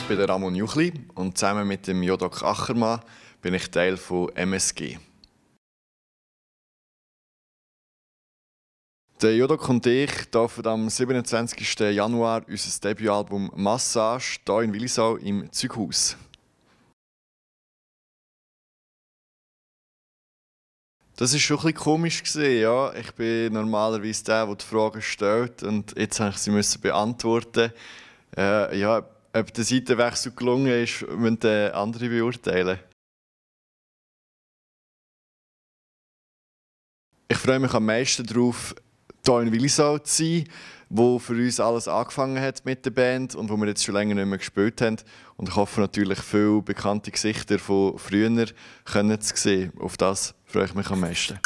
Ich bin Ramon Juchli und zusammen mit dem Jodok Achermann bin ich Teil von MSG. Der Jodok und ich dürfen am 27. Januar unser Debütalbum «Massage» hier in Willisau im Zughaus. Das war schon ein komisch ja. Ich bin normalerweise der, der die Fragen stellt und jetzt musste ich sie beantworten. Äh, ja, ob der Seitenwechsel gelungen ist, müssen andere beurteilen. Ich freue mich am meisten darauf, hier in Willisau zu sein, wo für uns alles angefangen hat mit der Band und wo wir jetzt schon länger nicht mehr gespielt haben. Und ich hoffe natürlich, viele bekannte Gesichter von früher können zu sehen. Auf das freue ich mich am meisten.